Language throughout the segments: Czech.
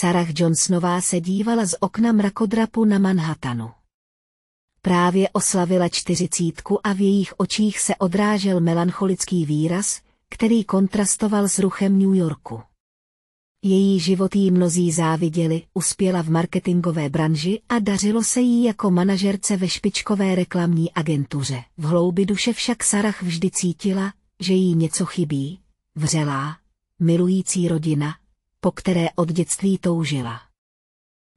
Sarah Johnsonová se dívala z okna mrakodrapu na Manhattanu. Právě oslavila čtyřicítku a v jejich očích se odrážel melancholický výraz, který kontrastoval s ruchem New Yorku. Její život jí mnozí záviděli, uspěla v marketingové branži a dařilo se jí jako manažerce ve špičkové reklamní agentuře. V hloubi duše však Sarah vždy cítila, že jí něco chybí, vřelá, milující rodina, po které od dětství toužila.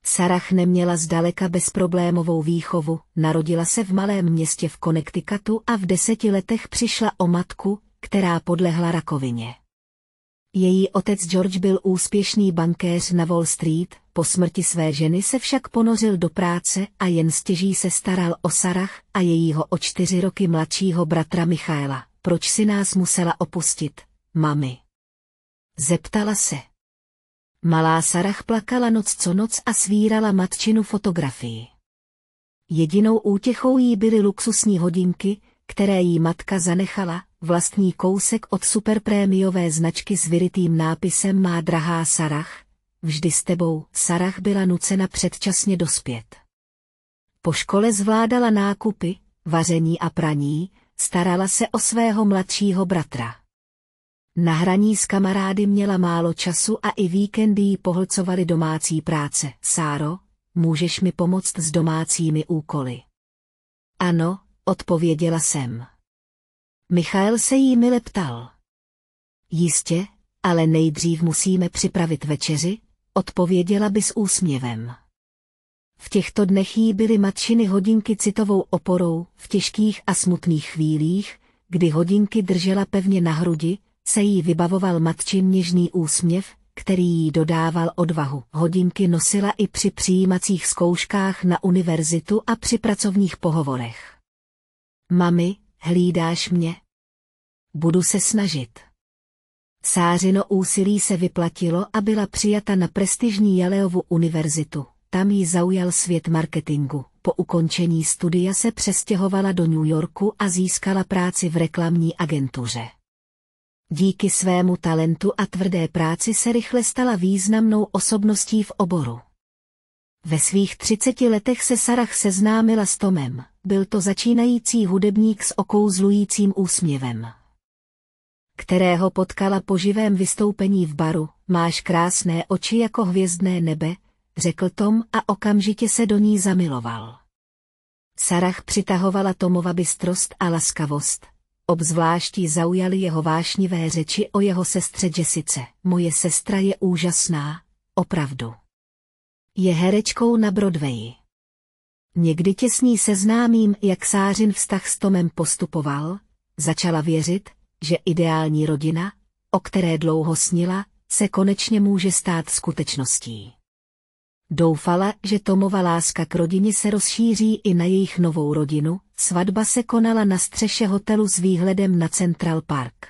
Sarah neměla zdaleka bezproblémovou výchovu, narodila se v malém městě v Connecticutu a v deseti letech přišla o matku, která podlehla rakovině. Její otec George byl úspěšný bankéř na Wall Street, po smrti své ženy se však ponořil do práce a jen stěží se staral o Sarah a jejího o čtyři roky mladšího bratra Michaela. Proč si nás musela opustit, mami? Zeptala se. Malá Sarah plakala noc co noc a svírala matčinu fotografii. Jedinou útěchou jí byly luxusní hodinky, které jí matka zanechala, vlastní kousek od superprémiové značky s vyrytým nápisem Má drahá Sarah, vždy s tebou, Sarah byla nucena předčasně dospět. Po škole zvládala nákupy, vaření a praní, starala se o svého mladšího bratra. Na hraní s kamarády měla málo času a i víkendy jí pohlcovaly domácí práce. Sáro, můžeš mi pomoct s domácími úkoly? Ano, odpověděla jsem. Michael se jí mile ptal. Jistě, ale nejdřív musíme připravit večeři, odpověděla by s úsměvem. V těchto dnech jí byly matčiny hodinky citovou oporou v těžkých a smutných chvílích, kdy hodinky držela pevně na hrudi, se jí vybavoval matčin něžný úsměv, který jí dodával odvahu. Hodinky nosila i při přijímacích zkouškách na univerzitu a při pracovních pohovorech. Mami, hlídáš mě? Budu se snažit. Sářino úsilí se vyplatilo a byla přijata na prestižní Jaleovu univerzitu. Tam ji zaujal svět marketingu. Po ukončení studia se přestěhovala do New Yorku a získala práci v reklamní agentuře. Díky svému talentu a tvrdé práci se rychle stala významnou osobností v oboru. Ve svých třiceti letech se Sarah seznámila s Tomem, byl to začínající hudebník s okouzlujícím úsměvem kterého potkala po živém vystoupení v baru, máš krásné oči jako hvězdné nebe, řekl Tom a okamžitě se do ní zamiloval. Sarah přitahovala Tomova bystrost a laskavost, Obzvláští zaujaly jeho vášnivé řeči o jeho sestře Jessice. Moje sestra je úžasná, opravdu. Je herečkou na Broadwayi. Někdy tě s ní seznámím, jak Sářin vztah s Tomem postupoval, začala věřit, že ideální rodina, o které dlouho snila, se konečně může stát skutečností. Doufala, že Tomova láska k rodině se rozšíří i na jejich novou rodinu, Svatba se konala na střeše hotelu s výhledem na Central Park.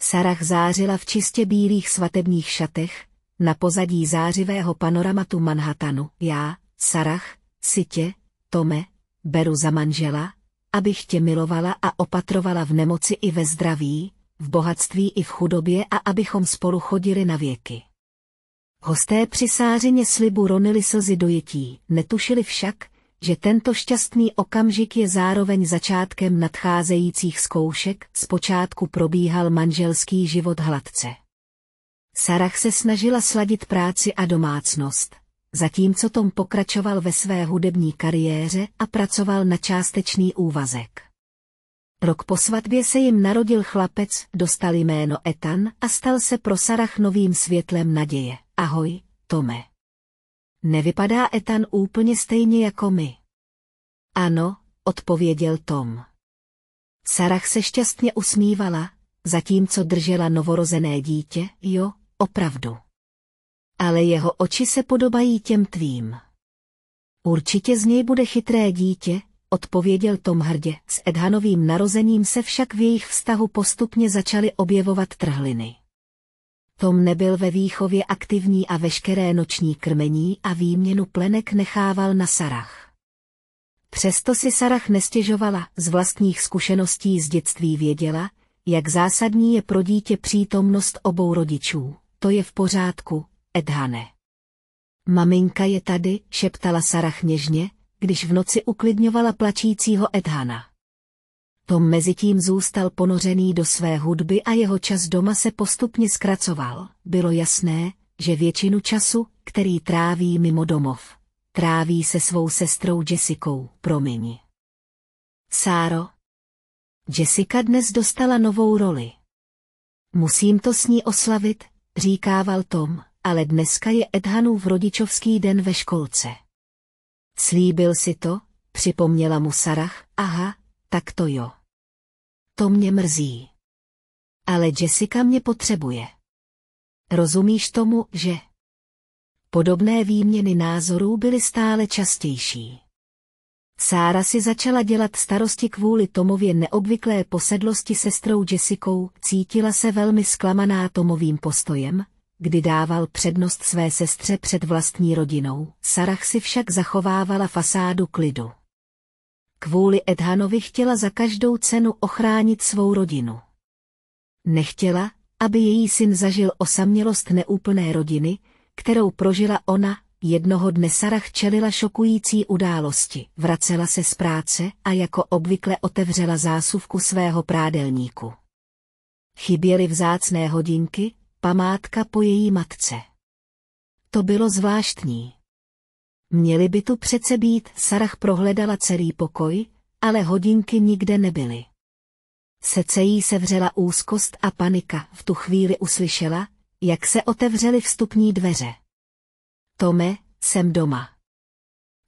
Sarah zářila v čistě bílých svatebních šatech, na pozadí zářivého panoramatu Manhattanu. Já, Sarah, si tě, Tome, beru za manžela, abych tě milovala a opatrovala v nemoci i ve zdraví, v bohatství i v chudobě a abychom spolu chodili na věky. Hosté při sářině slibu ronili slzy dojetí, netušili však, že tento šťastný okamžik je zároveň začátkem nadcházejících zkoušek, zpočátku probíhal manželský život hladce. Sarah se snažila sladit práci a domácnost, zatímco Tom pokračoval ve své hudební kariéře a pracoval na částečný úvazek. Rok po svatbě se jim narodil chlapec, dostal jméno Etan a stal se pro Sarah novým světlem naděje. Ahoj, Tome. Nevypadá Ethan úplně stejně jako my. Ano, odpověděl Tom. Sarah se šťastně usmívala, zatímco držela novorozené dítě, jo, opravdu. Ale jeho oči se podobají těm tvým. Určitě z něj bude chytré dítě, odpověděl Tom hrdě. S Edhanovým narozením se však v jejich vztahu postupně začaly objevovat trhliny. Tom nebyl ve výchově aktivní a veškeré noční krmení a výměnu plenek nechával na Sarach. Přesto si Sarach nestěžovala, z vlastních zkušeností z dětství věděla, jak zásadní je pro dítě přítomnost obou rodičů. To je v pořádku, Edhane. Maminka je tady, šeptala Sarah něžně, když v noci uklidňovala plačícího Edhana. Tom mezitím zůstal ponořený do své hudby a jeho čas doma se postupně zkracoval. Bylo jasné, že většinu času, který tráví mimo domov, tráví se svou sestrou Jessicou, promiň. Sáro. Jessica dnes dostala novou roli. Musím to s ní oslavit, říkával Tom, ale dneska je Edhanův rodičovský den ve školce. Slíbil si to, připomněla mu Sarah, aha, tak to jo. To mě mrzí. Ale Jessica mě potřebuje. Rozumíš tomu, že? Podobné výměny názorů byly stále častější. Sára si začala dělat starosti kvůli Tomově neobvyklé posedlosti sestrou Jessicou, cítila se velmi zklamaná Tomovým postojem, kdy dával přednost své sestře před vlastní rodinou. Sarah si však zachovávala fasádu klidu kvůli Edhanovi chtěla za každou cenu ochránit svou rodinu. Nechtěla, aby její syn zažil osamělost neúplné rodiny, kterou prožila ona, jednoho dne Sarah čelila šokující události. Vracela se z práce a jako obvykle otevřela zásuvku svého prádelníku. Chyběly vzácné hodinky, památka po její matce. To bylo zvláštní. Měli by tu přece být, Sarah prohledala celý pokoj, ale hodinky nikde nebyly. Sece jí sevřela úzkost a panika, v tu chvíli uslyšela, jak se otevřely vstupní dveře. Tome, jsem doma.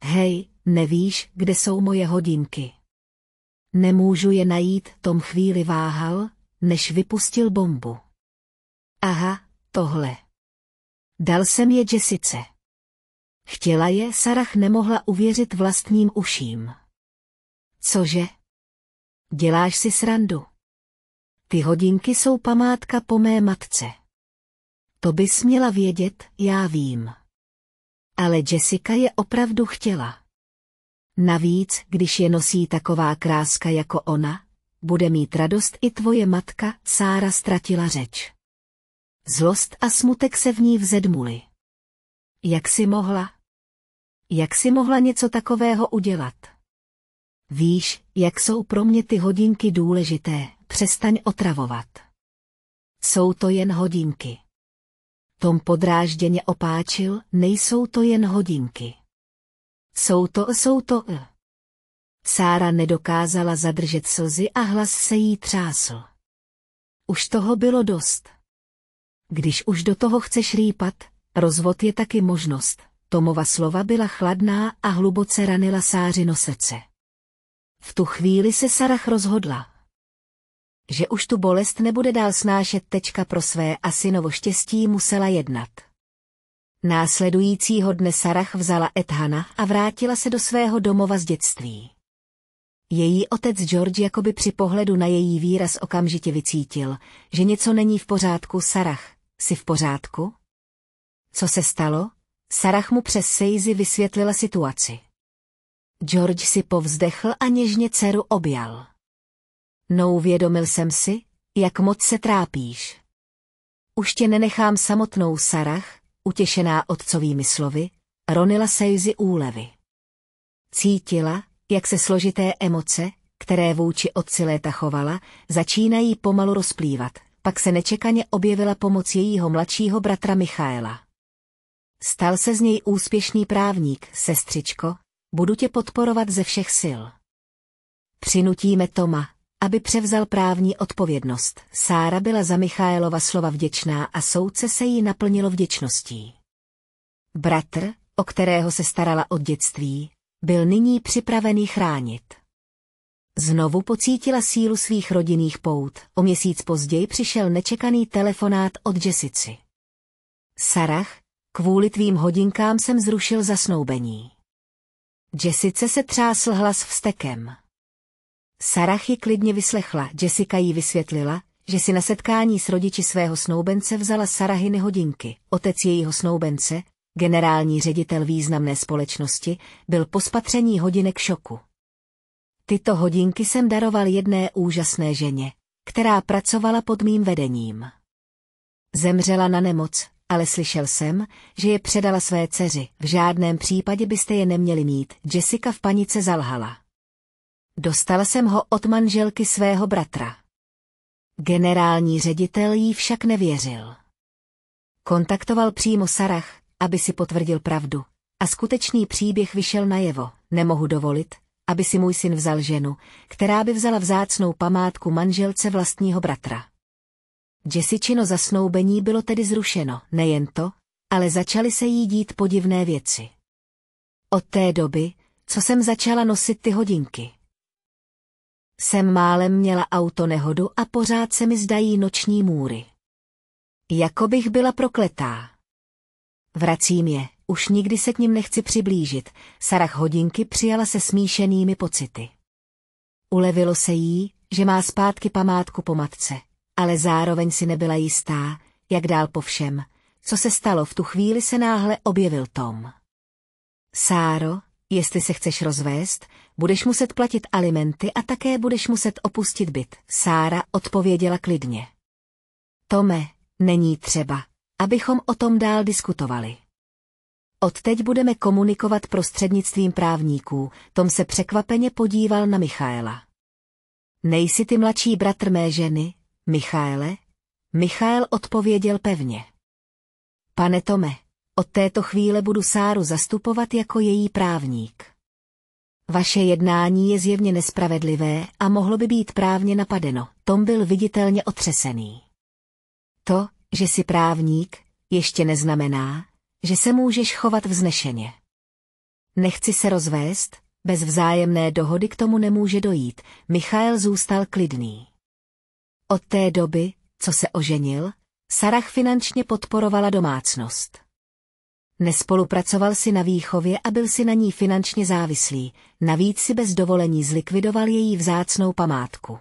Hej, nevíš, kde jsou moje hodinky. Nemůžu je najít, Tom chvíli váhal, než vypustil bombu. Aha, tohle. Dal jsem je Jessice. Chtěla je, Sarah nemohla uvěřit vlastním uším. Cože? Děláš si srandu. Ty hodinky jsou památka po mé matce. To bys měla vědět, já vím. Ale Jessica je opravdu chtěla. Navíc, když je nosí taková kráska jako ona, bude mít radost i tvoje matka, Sára ztratila řeč. Zlost a smutek se v ní vzedmuli. Jak si mohla? Jak si mohla něco takového udělat? Víš, jak jsou pro mě ty hodinky důležité, přestaň otravovat. Jsou to jen hodinky. Tom podrážděně opáčil, nejsou to jen hodinky. Jsou to, jsou to. Eh. Sára nedokázala zadržet slzy a hlas se jí třásl. Už toho bylo dost. Když už do toho chceš rýpat, rozvod je taky možnost, Tomova slova byla chladná a hluboce ranila Sáři srdce. V tu chvíli se Sarah rozhodla, že už tu bolest nebude dál snášet tečka pro své a synovo štěstí musela jednat. Následujícího dne Sarah vzala Ethana a vrátila se do svého domova z dětství. Její otec George jakoby při pohledu na její výraz okamžitě vycítil, že něco není v pořádku. Sarah, jsi v pořádku? Co se stalo? Sarah mu přes Seizi vysvětlila situaci. George si povzdechl a něžně dceru objal. No uvědomil jsem si, jak moc se trápíš. Už tě nenechám samotnou Sarah, utěšená otcovými slovy, ronila Seizi úlevy. Cítila, jak se složité emoce, které vůči otci léta chovala, začínají pomalu rozplývat. Pak se nečekaně objevila pomoc jejího mladšího bratra Michaela. Stal se z něj úspěšný právník, sestřičko, budu tě podporovat ze všech sil. Přinutíme Toma, aby převzal právní odpovědnost. Sára byla za Michaelova slova vděčná a soudce se jí naplnilo vděčností. Bratr, o kterého se starala od dětství, byl nyní připravený chránit. Znovu pocítila sílu svých rodinných pout. O měsíc později přišel nečekaný telefonát od Jessici. Sarah, Kvůli tvým hodinkám jsem zrušil zasnoubení. Jessice se třásl hlas vstekem. Sarachy klidně vyslechla, Jessica jí vysvětlila, že si na setkání s rodiči svého snoubence vzala Sarahiny hodinky. Otec jejího snoubence, generální ředitel významné společnosti, byl po spatření hodinek šoku. Tyto hodinky jsem daroval jedné úžasné ženě, která pracovala pod mým vedením. Zemřela na nemoc, ale slyšel jsem, že je předala své dceři. V žádném případě byste je neměli mít, Jessica v panice zalhala. Dostala jsem ho od manželky svého bratra. Generální ředitel jí však nevěřil. Kontaktoval přímo Sarah, aby si potvrdil pravdu. A skutečný příběh vyšel najevo. Nemohu dovolit, aby si můj syn vzal ženu, která by vzala vzácnou památku manželce vlastního bratra. Jessičino zasnoubení bylo tedy zrušeno, nejen to, ale začaly se jí dít podivné věci. Od té doby, co jsem začala nosit ty hodinky. Jsem málem měla auto nehodu a pořád se mi zdají noční můry. Jako bych byla prokletá. Vracím je, už nikdy se k ním nechci přiblížit, Sarah hodinky přijala se smíšenými pocity. Ulevilo se jí, že má zpátky památku po matce, ale zároveň si nebyla jistá, jak dál po všem. Co se stalo, v tu chvíli se náhle objevil Tom. Sáro, jestli se chceš rozvést, budeš muset platit alimenty a také budeš muset opustit byt, Sára odpověděla klidně. Tome, není třeba, abychom o tom dál diskutovali. Odteď budeme komunikovat prostřednictvím právníků, Tom se překvapeně podíval na Michaela. Nejsi ty mladší bratr mé ženy, Michaele? Michael odpověděl pevně. Pane Tome, od této chvíle budu Sáru zastupovat jako její právník. Vaše jednání je zjevně nespravedlivé a mohlo by být právně napadeno. Tom byl viditelně otřesený. To, že jsi právník, ještě neznamená, že se můžeš chovat vznešeně. Nechci se rozvést, bez vzájemné dohody k tomu nemůže dojít, Michael zůstal klidný. Od té doby, co se oženil, Sarah finančně podporovala domácnost. Nespolupracoval si na výchově a byl si na ní finančně závislý, navíc si bez dovolení zlikvidoval její vzácnou památku.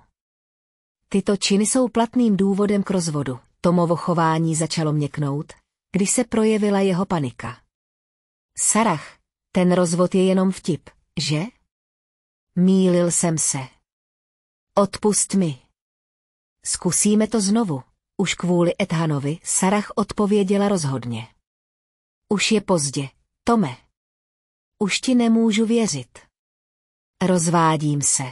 Tyto činy jsou platným důvodem k rozvodu. Tomovo chování začalo měknout, když se projevila jeho panika. Sarah, ten rozvod je jenom vtip, že? Mýlil jsem se. Odpust mi. Zkusíme to znovu. Už kvůli Ethanovi Sarah odpověděla rozhodně. Už je pozdě, Tome. Už ti nemůžu věřit. Rozvádím se.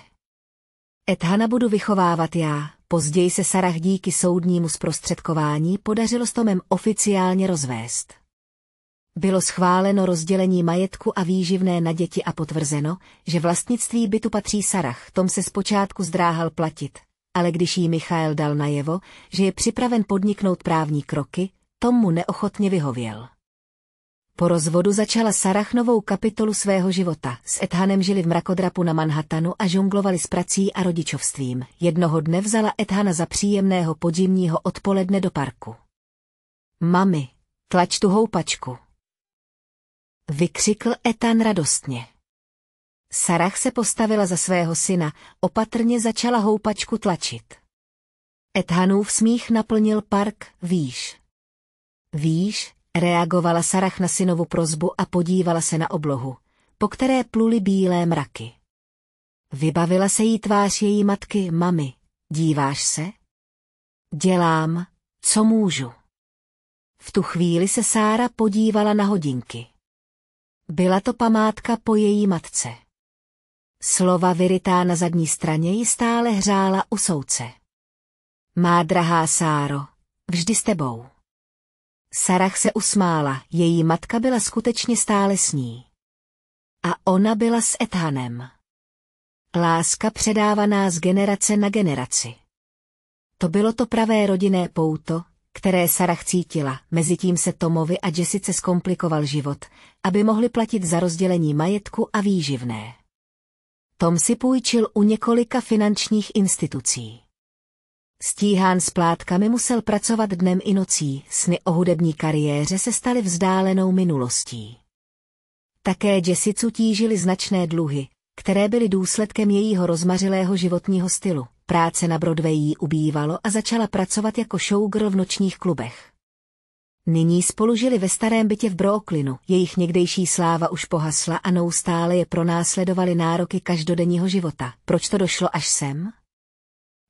Ethana budu vychovávat já. Později se Sarah díky soudnímu zprostředkování podařilo s Tomem oficiálně rozvést. Bylo schváleno rozdělení majetku a výživné na děti a potvrzeno, že vlastnictví bytu patří Sarah. Tom se zpočátku zdráhal platit, ale když jí Michael dal najevo, že je připraven podniknout právní kroky, Tom mu neochotně vyhověl. Po rozvodu začala Sarah novou kapitolu svého života. S Ethanem žili v mrakodrapu na Manhattanu a žonglovali s prací a rodičovstvím. Jednoho dne vzala Ethana za příjemného podzimního odpoledne do parku. Mami, tlač tu houpačku. Vykřikl Ethan radostně. Sarah se postavila za svého syna, opatrně začala houpačku tlačit. Ethanův smích naplnil park, víš. Víš, reagovala Sarah na synovu prozbu a podívala se na oblohu, po které pluly bílé mraky. Vybavila se jí tvář její matky, mami, díváš se? Dělám, co můžu. V tu chvíli se Sára podívala na hodinky. Byla to památka po její matce. Slova vyrytá na zadní straně ji stále hřála u souce. Má drahá Sáro, vždy s tebou. Sarah se usmála, její matka byla skutečně stále s ní. A ona byla s Ethanem. Láska předávaná z generace na generaci. To bylo to pravé rodinné pouto, které Sarah cítila, mezitím se Tomovi a Jessice zkomplikoval život, aby mohli platit za rozdělení majetku a výživné. Tom si půjčil u několika finančních institucí. Stíhán s plátkami musel pracovat dnem i nocí, sny o hudební kariéře se staly vzdálenou minulostí. Také Jessicu tížily značné dluhy, které byly důsledkem jejího rozmařilého životního stylu. Práce na Broadway jí ubývalo a začala pracovat jako showgirl v nočních klubech. Nyní spolužili ve starém bytě v Brooklynu, jejich někdejší sláva už pohasla a neustále je pronásledovaly nároky každodenního života. Proč to došlo až sem?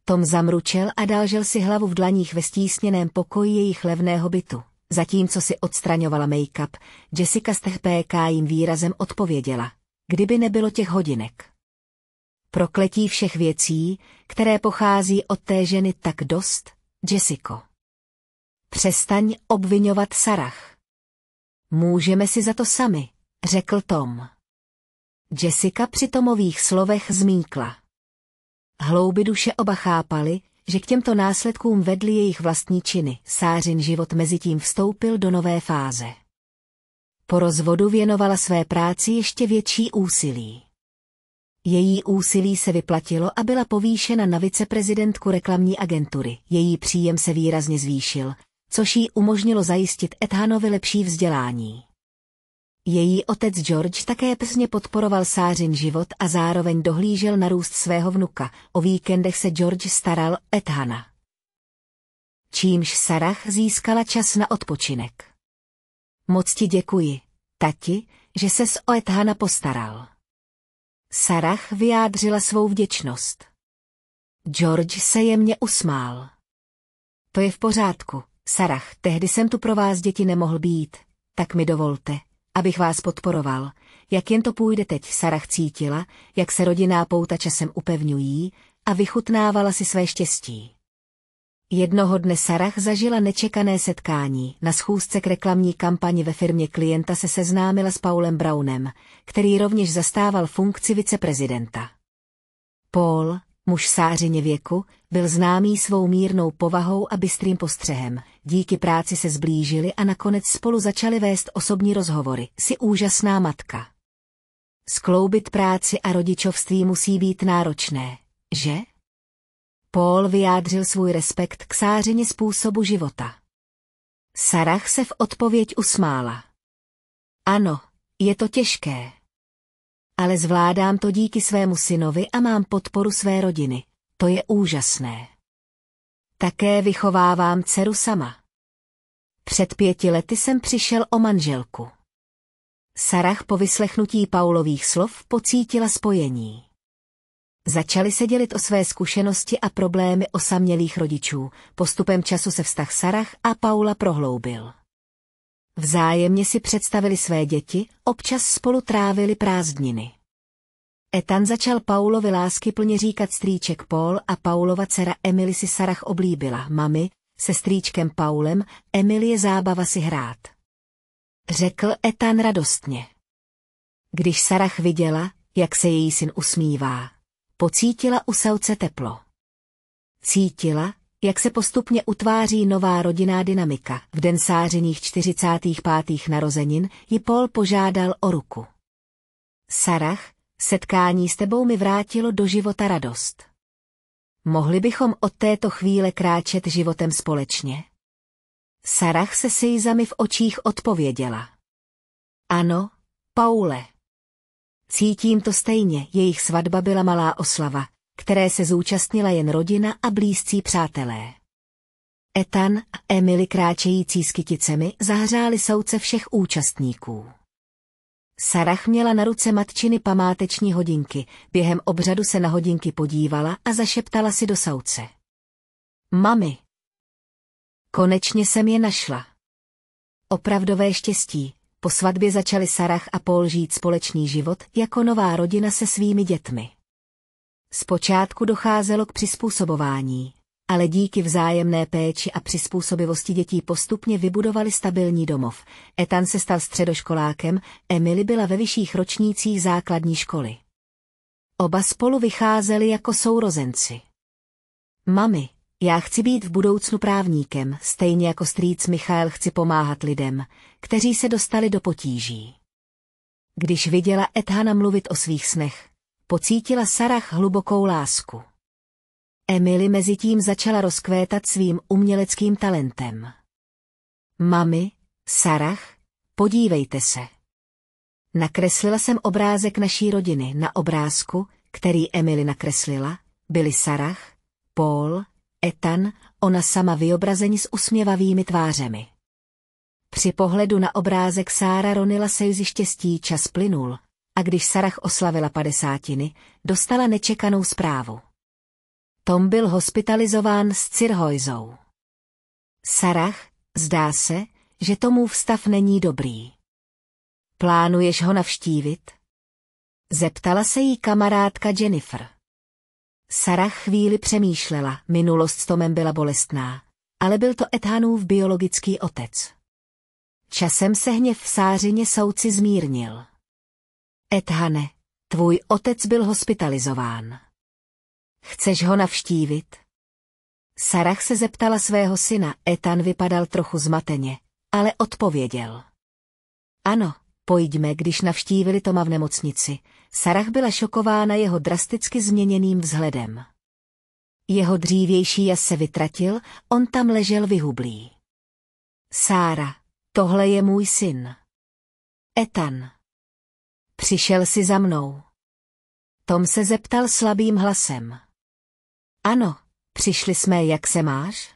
Tom zamručel a dalžel si hlavu v dlaních ve stísněném pokoji jejich levného bytu. Zatímco si odstraňovala make-up, Jessica z PK jim výrazem odpověděla. Kdyby nebylo těch hodinek. Prokletí všech věcí, které pochází od té ženy tak dost, Jessica. Přestaň obvinovat Sarah. Můžeme si za to sami, řekl Tom. Jessica při Tomových slovech zmíkla. Hlouby duše oba chápali, že k těmto následkům vedly jejich vlastní činy. Sářin život mezi tím vstoupil do nové fáze. Po rozvodu věnovala své práci ještě větší úsilí. Její úsilí se vyplatilo a byla povýšena na viceprezidentku reklamní agentury. Její příjem se výrazně zvýšil což jí umožnilo zajistit Ethanovi lepší vzdělání. Její otec George také přesně podporoval Sářin život a zároveň dohlížel na růst svého vnuka. O víkendech se George staral Ethana. Čímž Sarah získala čas na odpočinek. Moc ti děkuji, tati, že ses o Ethana postaral. Sarah vyjádřila svou vděčnost. George se jemně usmál. To je v pořádku, Sarah, tehdy jsem tu pro vás děti nemohl být, tak mi dovolte, abych vás podporoval. Jak jen to půjde teď, Sarah cítila, jak se rodinná pouta časem upevňují a vychutnávala si své štěstí. Jednoho dne Sarah zažila nečekané setkání. Na schůzce k reklamní kampani ve firmě klienta se seznámila s Paulem Brownem, který rovněž zastával funkci viceprezidenta. Paul, muž sářeně věku, byl známý svou mírnou povahou a bystrým postřehem. Díky práci se zblížili a nakonec spolu začali vést osobní rozhovory. Si úžasná matka. Skloubit práci a rodičovství musí být náročné, že? Paul vyjádřil svůj respekt k sářeně způsobu života. Sarah se v odpověď usmála. Ano, je to těžké ale zvládám to díky svému synovi a mám podporu své rodiny. To je úžasné. Také vychovávám dceru sama. Před pěti lety jsem přišel o manželku. Sarah po vyslechnutí Paulových slov pocítila spojení. Začali se dělit o své zkušenosti a problémy osamělých rodičů. Postupem času se vztah Sarah a Paula prohloubil. Vzájemně si představili své děti, občas spolu trávili prázdniny. Etan začal Paulovi lásky plně říkat strýček Paul a Paulova dcera Emily si Sarah oblíbila. Mami, se strýčkem Paulem, Emily je zábava si hrát. Řekl Etan radostně. Když Sarah viděla, jak se její syn usmívá, pocítila u Sauce teplo. Cítila, jak se postupně utváří nová rodinná dynamika. V den sářených 45. narozenin ji Paul požádal o ruku. Sarah, setkání s tebou mi vrátilo do života radost. Mohli bychom od této chvíle kráčet životem společně? Sarah se sejzami v očích odpověděla. Ano, Paule. Cítím to stejně, jejich svatba byla malá oslava, které se zúčastnila jen rodina a blízcí přátelé. Etan a Emily kráčející s kyticemi zahřáli souce všech účastníků. Sarah měla na ruce matčiny památeční hodinky, během obřadu se na hodinky podívala a zašeptala si do souce. Mami! Konečně jsem je našla. Opravdové štěstí, po svatbě začali Sarah a Paul žít společný život jako nová rodina se svými dětmi. Zpočátku docházelo k přizpůsobování, ale díky vzájemné péči a přizpůsobivosti dětí postupně vybudovali stabilní domov. Etan se stal středoškolákem, Emily byla ve vyšších ročnících základní školy. Oba spolu vycházeli jako sourozenci. Mami, já chci být v budoucnu právníkem, stejně jako strýc Michal chci pomáhat lidem, kteří se dostali do potíží. Když viděla Ethana mluvit o svých snech, pocítila Sarah hlubokou lásku. Emily mezi tím začala rozkvétat svým uměleckým talentem. Mami, Sarah, podívejte se. Nakreslila jsem obrázek naší rodiny na obrázku, který Emily nakreslila, byli Sarah, Paul, Ethan, ona sama vyobrazeni s usměvavými tvářemi. Při pohledu na obrázek Sára Ronila se štěstí čas plynul a když Sarah oslavila padesátiny, dostala nečekanou zprávu. Tom byl hospitalizován s cirhojzou. Sarah, zdá se, že tomu vstav není dobrý. Plánuješ ho navštívit? Zeptala se jí kamarádka Jennifer. Sarah chvíli přemýšlela, minulost s Tomem byla bolestná, ale byl to Ethanův biologický otec. Časem se hněv v sářině souci zmírnil. Ethane, tvůj otec byl hospitalizován. Chceš ho navštívit? Sarah se zeptala svého syna, Ethan vypadal trochu zmateně, ale odpověděl. Ano, pojďme, když navštívili Toma v nemocnici. Sarah byla šokována jeho drasticky změněným vzhledem. Jeho dřívější jas se vytratil, on tam ležel vyhublý. Sára, tohle je můj syn. Ethan. Přišel si za mnou. Tom se zeptal slabým hlasem. Ano, přišli jsme, jak se máš?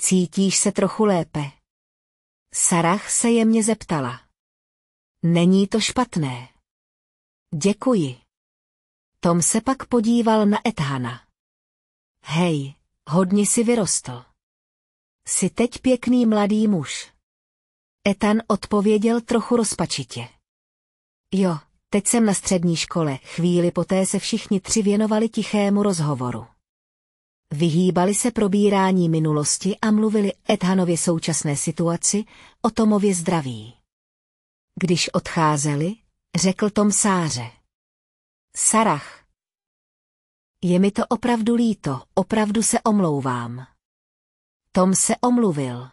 Cítíš se trochu lépe. Sarah se jemně zeptala. Není to špatné. Děkuji. Tom se pak podíval na Ethana. Hej, hodně si vyrostl. Jsi teď pěkný mladý muž. Ethan odpověděl trochu rozpačitě. Jo, teď jsem na střední škole, chvíli poté se všichni tři věnovali tichému rozhovoru. Vyhýbali se probírání minulosti a mluvili Ethanově současné situaci, o Tomově zdraví. Když odcházeli, řekl Tom Sáře. Sarach. Je mi to opravdu líto, opravdu se omlouvám. Tom se omluvil.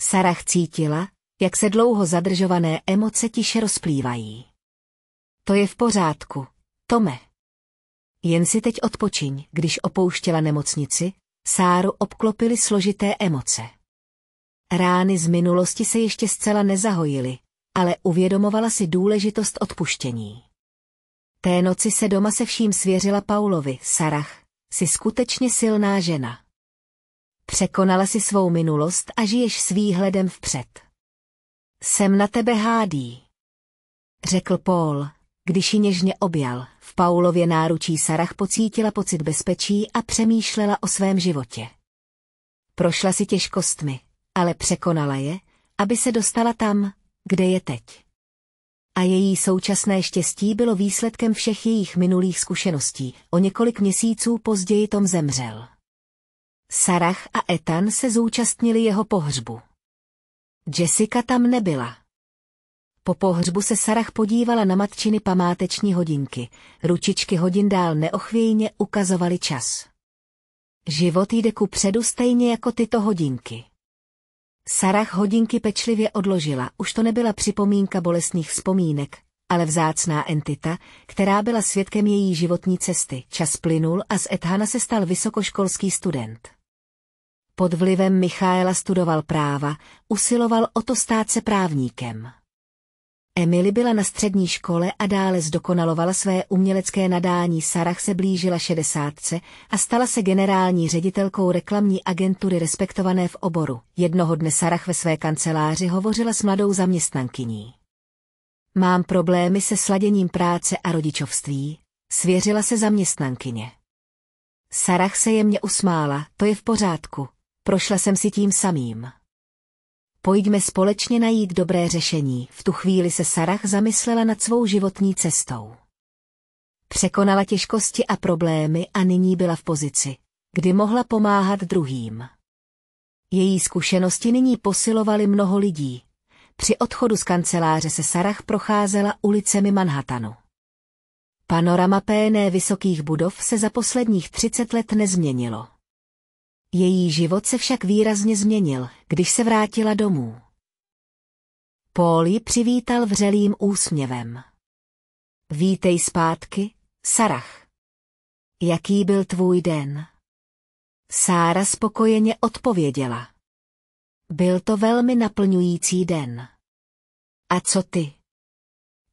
Sarah cítila, jak se dlouho zadržované emoce tiše rozplývají. To je v pořádku, Tome. Jen si teď odpočiň, když opouštěla nemocnici, Sáru obklopily složité emoce. Rány z minulosti se ještě zcela nezahojily, ale uvědomovala si důležitost odpuštění. Té noci se doma se vším svěřila Paulovi, Sarach, si skutečně silná žena. Překonala si svou minulost a žiješ s výhledem vpřed. Jsem na tebe hádý. Řekl Paul, když ji něžně objal, v Paulově náručí Sarah pocítila pocit bezpečí a přemýšlela o svém životě. Prošla si těžkostmi, ale překonala je, aby se dostala tam, kde je teď. A její současné štěstí bylo výsledkem všech jejich minulých zkušeností. O několik měsíců později Tom zemřel. Sarah a Ethan se zúčastnili jeho pohřbu. Jessica tam nebyla. Po pohřbu se Sarah podívala na matčiny památeční hodinky. Ručičky hodin dál neochvějně ukazovaly čas. Život jde ku předu stejně jako tyto hodinky. Sarah hodinky pečlivě odložila, už to nebyla připomínka bolestných vzpomínek, ale vzácná entita, která byla svědkem její životní cesty. Čas plynul a z Ethana se stal vysokoškolský student. Pod vlivem Michaela studoval práva, usiloval o to stát se právníkem. Emily byla na střední škole a dále zdokonalovala své umělecké nadání. Sarah se blížila šedesátce a stala se generální ředitelkou reklamní agentury respektované v oboru. Jednoho dne Sarah ve své kanceláři hovořila s mladou zaměstnankyní. Mám problémy se sladěním práce a rodičovství, svěřila se zaměstnankyně. Sarah se jemně usmála, to je v pořádku, prošla jsem si tím samým. Pojďme společně najít dobré řešení, v tu chvíli se Sarah zamyslela nad svou životní cestou. Překonala těžkosti a problémy a nyní byla v pozici, kdy mohla pomáhat druhým. Její zkušenosti nyní posilovaly mnoho lidí. Při odchodu z kanceláře se Sarah procházela ulicemi Manhattanu. Panorama péné vysokých budov se za posledních 30 let nezměnilo. Její život se však výrazně změnil, když se vrátila domů. Paul ji přivítal vřelým úsměvem. Vítej zpátky, Sarah. Jaký byl tvůj den? Sára spokojeně odpověděla. Byl to velmi naplňující den. A co ty?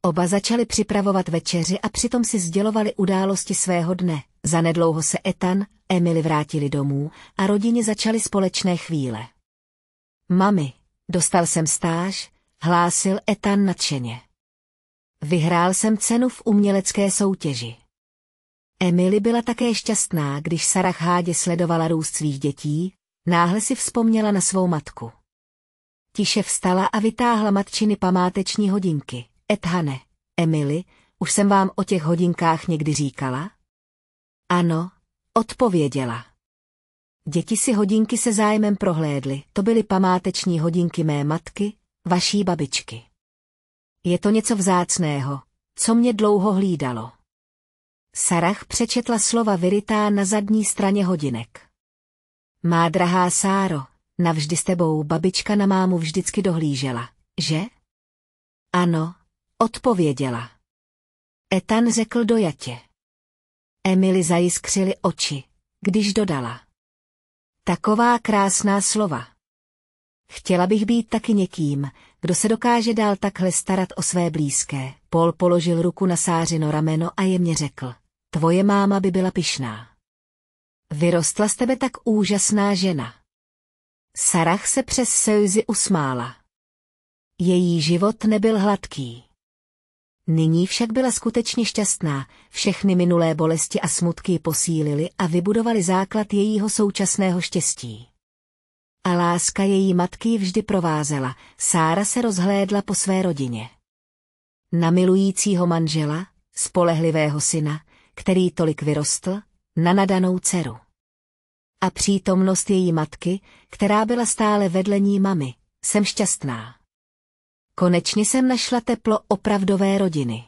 Oba začali připravovat večeři a přitom si sdělovali události svého dne. Zanedlouho se Etan, Emily vrátili domů a rodině začaly společné chvíle. Mami, dostal jsem stáž, hlásil Etan nadšeně. Vyhrál jsem cenu v umělecké soutěži. Emily byla také šťastná, když Sarah hádě sledovala růst svých dětí, náhle si vzpomněla na svou matku. Tiše vstala a vytáhla matčiny památeční hodinky. Ethane, Emily, už jsem vám o těch hodinkách někdy říkala? Ano, odpověděla. Děti si hodinky se zájmem prohlédly, to byly památeční hodinky mé matky, vaší babičky. Je to něco vzácného, co mě dlouho hlídalo. Sarah přečetla slova vyrytá na zadní straně hodinek. Má drahá Sáro, navždy s tebou babička na mámu vždycky dohlížela, že? Ano, odpověděla. Etan řekl dojatě. Emily zajiskřily oči, když dodala. Taková krásná slova. Chtěla bych být taky někým, kdo se dokáže dál takhle starat o své blízké. Paul položil ruku na sářino rameno a jemně řekl. Tvoje máma by byla pyšná. Vyrostla z tebe tak úžasná žena. Sarah se přes sejzy usmála. Její život nebyl hladký. Nyní však byla skutečně šťastná, všechny minulé bolesti a smutky posílily a vybudovaly základ jejího současného štěstí. A láska její matky ji vždy provázela, Sára se rozhlédla po své rodině. Na milujícího manžela, spolehlivého syna, který tolik vyrostl, na nadanou dceru. A přítomnost její matky, která byla stále vedle ní mamy, jsem šťastná. Konečně jsem našla teplo opravdové rodiny.